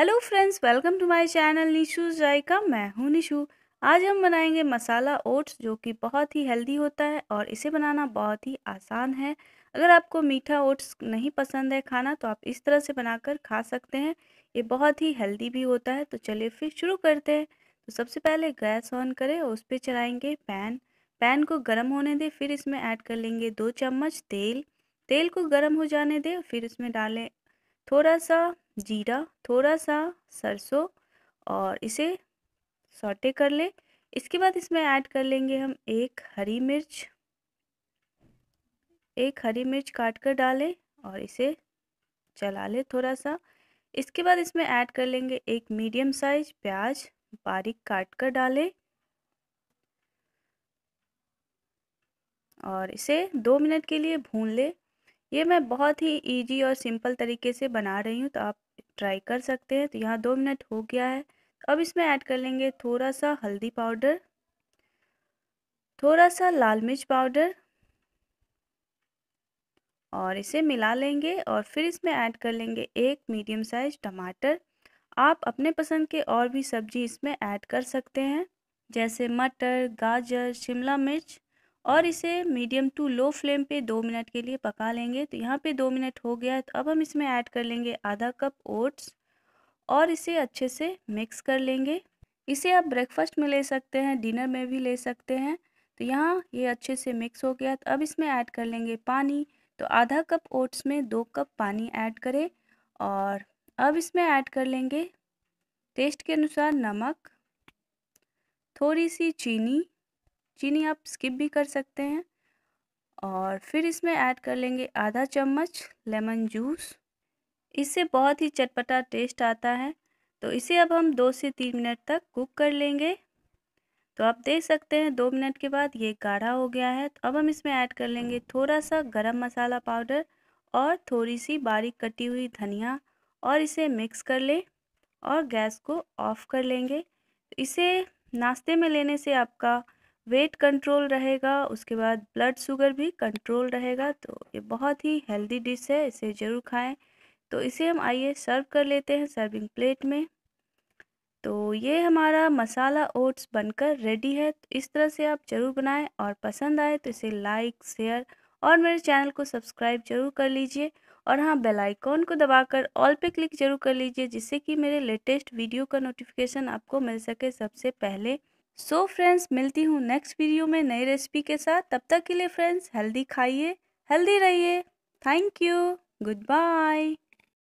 hello friends welcome to my channel निशूज जायका मैं हूं निशू आज हम बनाएंगे मसाला ओट्स जो कि बहुत ही हेल्दी होता है और इसे बनाना बहुत ही आसान है अगर आपको मीठा ओट्स नहीं पसंद है खाना तो आप इस तरह से बनाकर खा सकते हैं ये बहुत ही हेल्दी भी होता है तो चलिए फिर शुरू करते हैं तो सबसे पहले गैस ऑन करें और उस पर चलाएँगे पैन पैन को गर्म होने दें फिर इसमें ऐड कर लेंगे दो चम्मच तेल तेल को गर्म हो जाने दें फिर इसमें डालें थोड़ा सा जीरा थोड़ा सा सरसों और इसे सॉटे कर ले इसके बाद इसमें ऐड कर लेंगे हम एक हरी मिर्च एक हरी मिर्च काट कर डालें और इसे चला ले थोड़ा सा इसके बाद इसमें ऐड कर लेंगे एक मीडियम साइज प्याज बारीक काट कर डालें और इसे दो मिनट के लिए भून ले ये मैं बहुत ही इजी और सिंपल तरीके से बना रही हूँ तो आप ट्राई कर सकते हैं तो यहाँ दो मिनट हो गया है अब इसमें ऐड कर लेंगे थोड़ा सा हल्दी पाउडर थोड़ा सा लाल मिर्च पाउडर और इसे मिला लेंगे और फिर इसमें ऐड कर लेंगे एक मीडियम साइज टमाटर आप अपने पसंद के और भी सब्जी इसमें ऐड कर सकते हैं जैसे मटर गाजर शिमला मिर्च और इसे मीडियम टू लो फ्लेम पे दो मिनट के लिए पका लेंगे तो यहाँ पे दो मिनट हो गया है तो अब हम इसमें ऐड कर लेंगे आधा कप ओट्स और इसे अच्छे से मिक्स कर लेंगे इसे आप ब्रेकफास्ट में ले सकते हैं डिनर में भी ले सकते हैं तो यहाँ ये अच्छे से मिक्स हो गया तो अब इसमें ऐड कर लेंगे पानी तो आधा कप ओट्स में दो कप पानी ऐड करें और अब इसमें ऐड कर लेंगे टेस्ट के अनुसार नमक थोड़ी सी चीनी चीनी आप स्किप भी कर सकते हैं और फिर इसमें ऐड कर लेंगे आधा चम्मच लेमन जूस इससे बहुत ही चटपटा टेस्ट आता है तो इसे अब हम दो से तीन मिनट तक कुक कर लेंगे तो आप देख सकते हैं दो मिनट के बाद ये गाढ़ा हो गया है तो अब हम इसमें ऐड कर लेंगे थोड़ा सा गरम मसाला पाउडर और थोड़ी सी बारीक कटी हुई धनिया और इसे मिक्स कर लें और गैस को ऑफ़ कर लेंगे इसे नाश्ते में लेने से आपका वेट कंट्रोल रहेगा उसके बाद ब्लड शुगर भी कंट्रोल रहेगा तो ये बहुत ही हेल्दी डिश है इसे ज़रूर खाएं तो इसे हम आइए सर्व कर लेते हैं सर्विंग प्लेट में तो ये हमारा मसाला ओट्स बनकर रेडी है तो इस तरह से आप ज़रूर बनाएं और पसंद आए तो इसे लाइक शेयर और मेरे चैनल को सब्सक्राइब जरूर कर लीजिए और हाँ बेलाइकॉन को को दबाकर ऑल पे क्लिक जरूर कर लीजिए जिससे कि मेरे लेटेस्ट वीडियो का नोटिफिकेशन आपको मिल सके सबसे पहले सो so फ्रेंड्स मिलती हूँ नेक्स्ट वीडियो में नई रेसिपी के साथ तब तक के लिए फ्रेंड्स हेल्दी खाइए हेल्दी रहिए थैंक यू गुड बाय